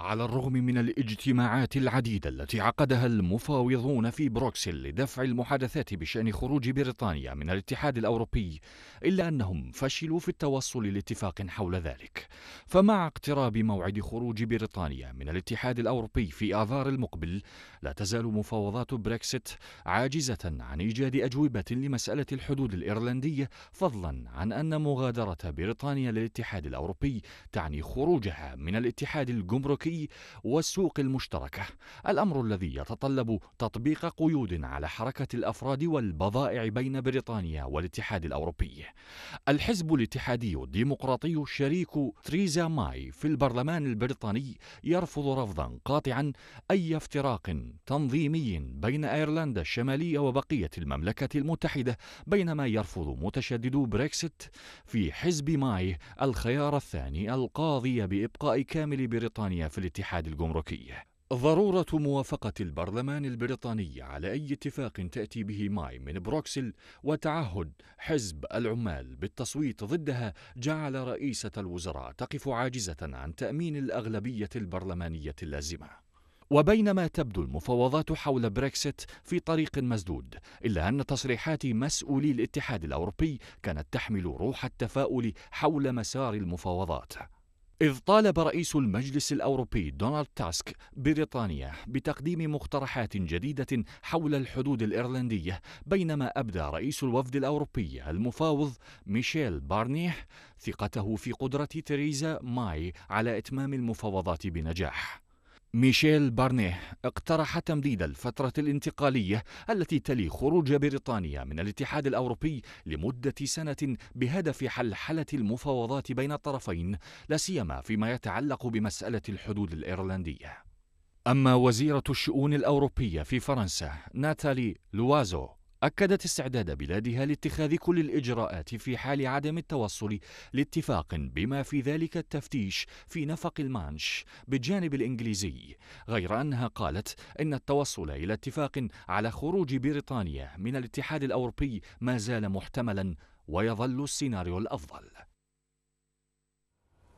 على الرغم من الاجتماعات العديدة التي عقدها المفاوضون في بروكسل لدفع المحادثات بشأن خروج بريطانيا من الاتحاد الأوروبي إلا أنهم فشلوا في التوصل لاتفاق حول ذلك فمع اقتراب موعد خروج بريطانيا من الاتحاد الأوروبي في آذار المقبل لا تزال مفاوضات بريكسيت عاجزة عن إيجاد أجوبة لمسألة الحدود الإيرلندية فضلا عن أن مغادرة بريطانيا للاتحاد الأوروبي تعني خروجها من الاتحاد الجمركي الخفي والسوق المشتركه الامر الذي يتطلب تطبيق قيود على حركه الافراد والبضائع بين بريطانيا والاتحاد الاوروبي الحزب الاتحادي الديمقراطي الشريك تريزا ماي في البرلمان البريطاني يرفض رفضا قاطعا اي افتراق تنظيمي بين ايرلندا الشماليه وبقيه المملكه المتحده بينما يرفض متشددو بريكسيت في حزب ماي الخيار الثاني القاضي بابقاء كامل بريطانيا في الاتحاد الجمركي ضرورة موافقة البرلمان البريطاني على أي اتفاق تأتي به ماي من بروكسل وتعهد حزب العمال بالتصويت ضدها جعل رئيسة الوزراء تقف عاجزة عن تأمين الأغلبية البرلمانية اللازمة. وبينما تبدو المفاوضات حول بريكسيت في طريق مسدود إلا أن تصريحات مسؤولي الاتحاد الأوروبي كانت تحمل روح التفاؤل حول مسار المفاوضات إذ طالب رئيس المجلس الأوروبي دونالد تاسك بريطانيا بتقديم مقترحات جديدة حول الحدود الإيرلندية بينما أبدى رئيس الوفد الأوروبي المفاوض ميشيل بارنيح ثقته في قدرة تريزا ماي على إتمام المفاوضات بنجاح ميشيل بارنيه اقترح تمديد الفترة الانتقالية التي تلي خروج بريطانيا من الاتحاد الأوروبي لمدة سنة بهدف حلحلة المفاوضات بين الطرفين لا سيما فيما يتعلق بمسألة الحدود الإيرلندية. أما وزيرة الشؤون الأوروبية في فرنسا ناتالي لوازو أكدت استعداد بلادها لاتخاذ كل الإجراءات في حال عدم التوصل لاتفاق بما في ذلك التفتيش في نفق المانش بالجانب الإنجليزي غير أنها قالت إن التوصل إلى اتفاق على خروج بريطانيا من الاتحاد الأوروبي ما زال محتملا ويظل السيناريو الأفضل